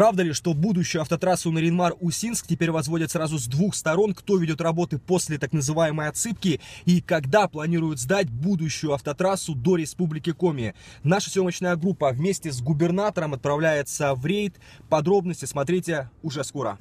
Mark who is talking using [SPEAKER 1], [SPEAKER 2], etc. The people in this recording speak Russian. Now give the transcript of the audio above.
[SPEAKER 1] Правда ли, что будущую автотрассу на ринмар усинск теперь возводят сразу с двух сторон? Кто ведет работы после так называемой отсыпки? И когда планируют сдать будущую автотрассу до Республики Коми? Наша съемочная группа вместе с губернатором отправляется в рейд. Подробности смотрите уже скоро.